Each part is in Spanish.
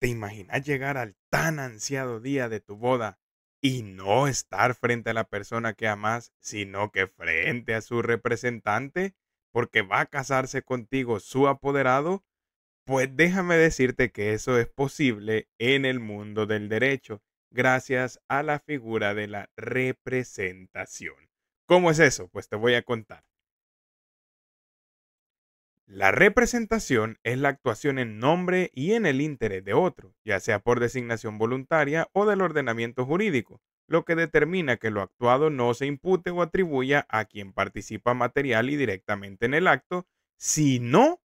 ¿Te imaginas llegar al tan ansiado día de tu boda y no estar frente a la persona que amas, sino que frente a su representante, porque va a casarse contigo su apoderado? Pues déjame decirte que eso es posible en el mundo del derecho, gracias a la figura de la representación. ¿Cómo es eso? Pues te voy a contar. La representación es la actuación en nombre y en el interés de otro, ya sea por designación voluntaria o del ordenamiento jurídico, lo que determina que lo actuado no se impute o atribuya a quien participa material y directamente en el acto, sino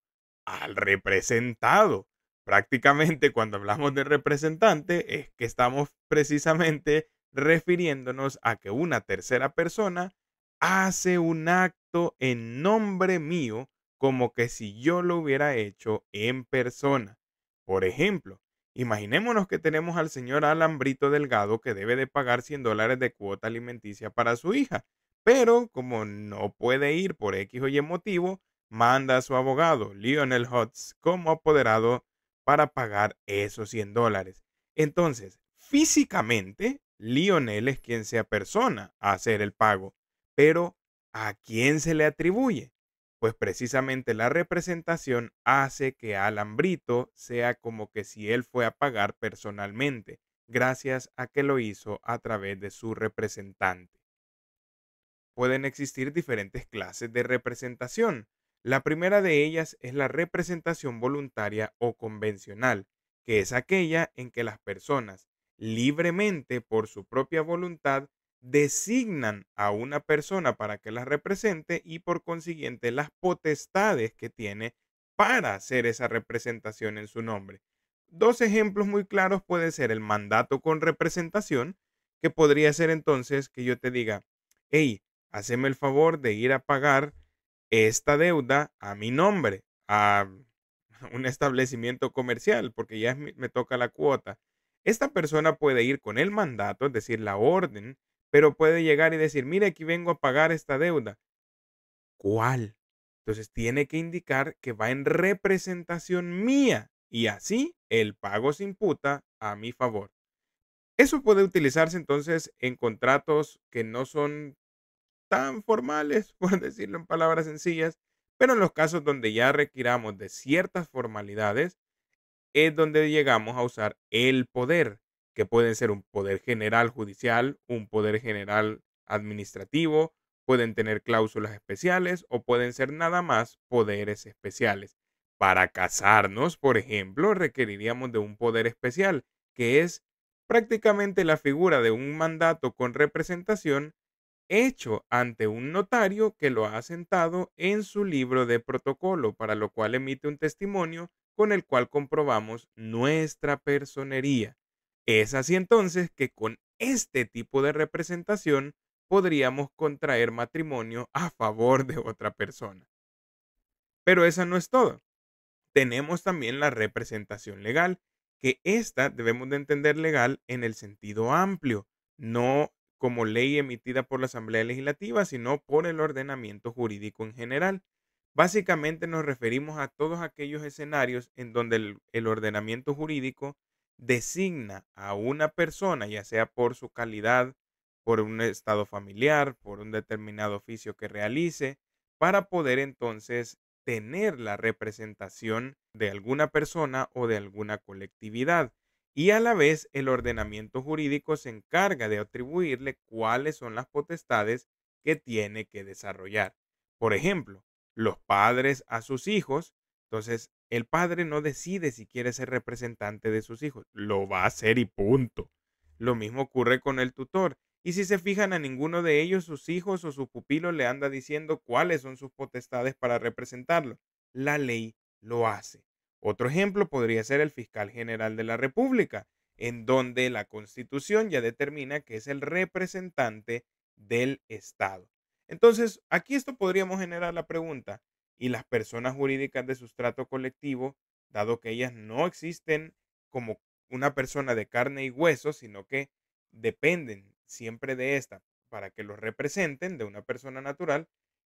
al representado. Prácticamente cuando hablamos de representante es que estamos precisamente refiriéndonos a que una tercera persona hace un acto en nombre mío como que si yo lo hubiera hecho en persona. Por ejemplo, imaginémonos que tenemos al señor Alambrito Delgado que debe de pagar 100 dólares de cuota alimenticia para su hija, pero como no puede ir por X o Y motivo, manda a su abogado, Lionel Hutz, como apoderado para pagar esos 100 dólares. Entonces, físicamente, Lionel es quien se persona a hacer el pago, pero ¿a quién se le atribuye? pues precisamente la representación hace que Alambrito sea como que si él fue a pagar personalmente, gracias a que lo hizo a través de su representante. Pueden existir diferentes clases de representación. La primera de ellas es la representación voluntaria o convencional, que es aquella en que las personas libremente por su propia voluntad designan a una persona para que la represente y por consiguiente las potestades que tiene para hacer esa representación en su nombre. Dos ejemplos muy claros puede ser el mandato con representación, que podría ser entonces que yo te diga, hey, haceme el favor de ir a pagar esta deuda a mi nombre, a un establecimiento comercial, porque ya me toca la cuota. Esta persona puede ir con el mandato, es decir, la orden pero puede llegar y decir, mire, aquí vengo a pagar esta deuda. ¿Cuál? Entonces tiene que indicar que va en representación mía y así el pago se imputa a mi favor. Eso puede utilizarse entonces en contratos que no son tan formales, por decirlo en palabras sencillas, pero en los casos donde ya requiramos de ciertas formalidades, es donde llegamos a usar el poder que pueden ser un poder general judicial, un poder general administrativo, pueden tener cláusulas especiales o pueden ser nada más poderes especiales. Para casarnos, por ejemplo, requeriríamos de un poder especial, que es prácticamente la figura de un mandato con representación hecho ante un notario que lo ha asentado en su libro de protocolo, para lo cual emite un testimonio con el cual comprobamos nuestra personería. Es así entonces que con este tipo de representación podríamos contraer matrimonio a favor de otra persona. Pero esa no es todo. Tenemos también la representación legal, que esta debemos de entender legal en el sentido amplio, no como ley emitida por la Asamblea Legislativa, sino por el ordenamiento jurídico en general. Básicamente nos referimos a todos aquellos escenarios en donde el, ordenamiento jurídico designa a una persona, ya sea por su calidad, por un estado familiar, por un determinado oficio que realice, para poder entonces tener la representación de alguna persona o de alguna colectividad. Y a la vez el ordenamiento jurídico se encarga de atribuirle cuáles son las potestades que tiene que desarrollar. Por ejemplo, los padres a sus hijos, entonces el padre no decide si quiere ser representante de sus hijos, lo va a hacer y punto. Lo mismo ocurre con el tutor. Y si se fijan a ninguno de ellos, sus hijos o su pupilo le anda diciendo cuáles son sus potestades para representarlo. La ley lo hace. Otro ejemplo podría ser el fiscal general de la República, en donde la constitución ya determina que es el representante del Estado. Entonces, aquí esto podríamos generar la pregunta, y las personas jurídicas de sustrato colectivo, dado que ellas no existen como una persona de carne y hueso, sino que dependen siempre de esta para que los representen, de una persona natural,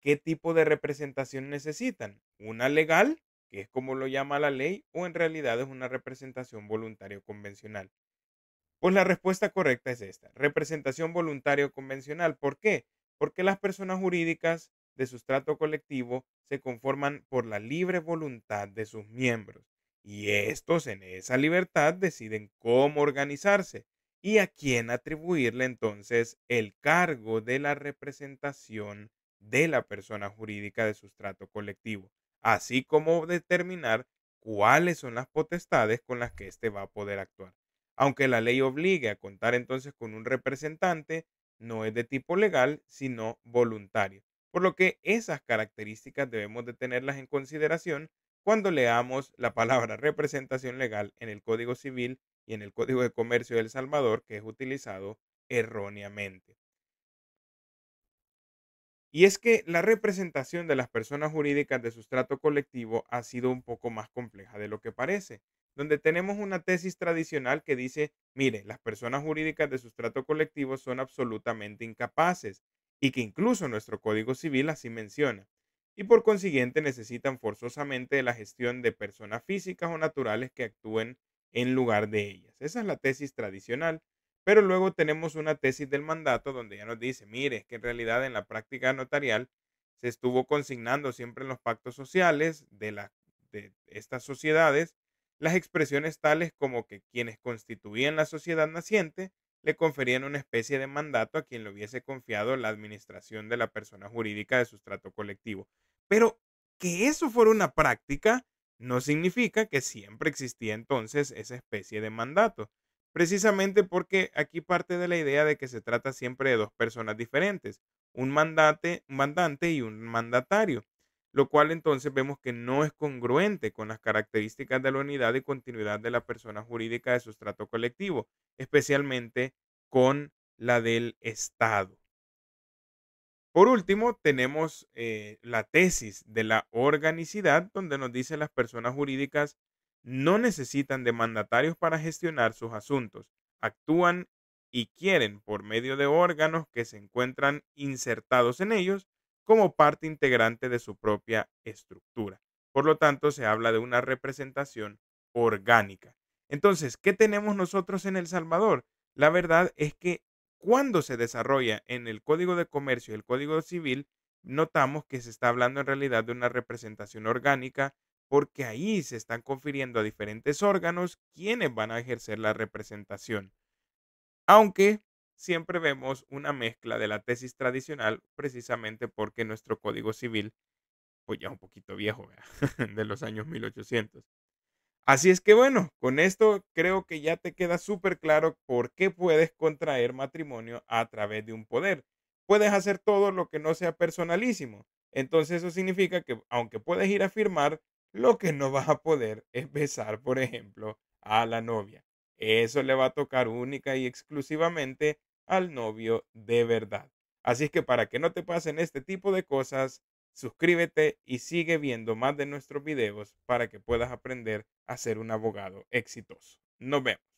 ¿qué tipo de representación necesitan? ¿Una legal, que es como lo llama la ley, o en realidad es una representación voluntaria convencional? Pues la respuesta correcta es esta, representación voluntaria convencional. ¿Por qué? Porque las personas jurídicas de sustrato colectivo se conforman por la libre voluntad de sus miembros, y estos en esa libertad deciden cómo organizarse y a quién atribuirle entonces el cargo de la representación de la persona jurídica de sustrato colectivo, así como determinar cuáles son las potestades con las que éste va a poder actuar. Aunque la ley obligue a contar entonces con un representante, no es de tipo legal, sino voluntario por lo que esas características debemos de tenerlas en consideración cuando leamos la palabra representación legal en el Código Civil y en el Código de Comercio de El Salvador, que es utilizado erróneamente. Y es que la representación de las personas jurídicas de sustrato colectivo ha sido un poco más compleja de lo que parece, donde tenemos una tesis tradicional que dice, mire, las personas jurídicas de sustrato colectivo son absolutamente incapaces y que incluso nuestro Código Civil así menciona, y por consiguiente necesitan forzosamente de la gestión de personas físicas o naturales que actúen en lugar de ellas. Esa es la tesis tradicional, pero luego tenemos una tesis del mandato donde ya nos dice, mire, que en realidad en la práctica notarial se estuvo consignando siempre en los pactos sociales de, de estas sociedades las expresiones tales como que quienes constituían la sociedad naciente le conferían una especie de mandato a quien le hubiese confiado la administración de la persona jurídica de sustrato colectivo. Pero que eso fuera una práctica no significa que siempre existía entonces esa especie de mandato, precisamente porque aquí parte de la idea de que se trata siempre de dos personas diferentes, un mandate, un mandante y un mandatario lo cual entonces vemos que no es congruente con las características de la unidad y continuidad de la persona jurídica de sustrato colectivo, especialmente con la del Estado. Por último, tenemos eh, la tesis de la organicidad, donde nos dice las personas jurídicas no necesitan de mandatarios para gestionar sus asuntos, actúan y quieren por medio de órganos que se encuentran insertados en ellos como parte integrante de su propia estructura. Por lo tanto, se habla de una representación orgánica. Entonces, ¿qué tenemos nosotros en El Salvador? La verdad es que cuando se desarrolla en el Código de Comercio y el Código Civil, notamos que se está hablando en realidad de una representación orgánica porque ahí se están confiriendo a diferentes órganos quienes van a ejercer la representación. Aunque siempre vemos una mezcla de la tesis tradicional precisamente porque nuestro código civil, pues ya un poquito viejo, de los años 1800. Así es que bueno, con esto creo que ya te queda súper claro por qué puedes contraer matrimonio a través de un poder. Puedes hacer todo lo que no sea personalísimo. Entonces eso significa que aunque puedes ir a firmar, lo que no vas a poder es besar, por ejemplo, a la novia. Eso le va a tocar única y exclusivamente al novio de verdad. Así es que para que no te pasen este tipo de cosas, suscríbete y sigue viendo más de nuestros videos para que puedas aprender a ser un abogado exitoso. Nos vemos.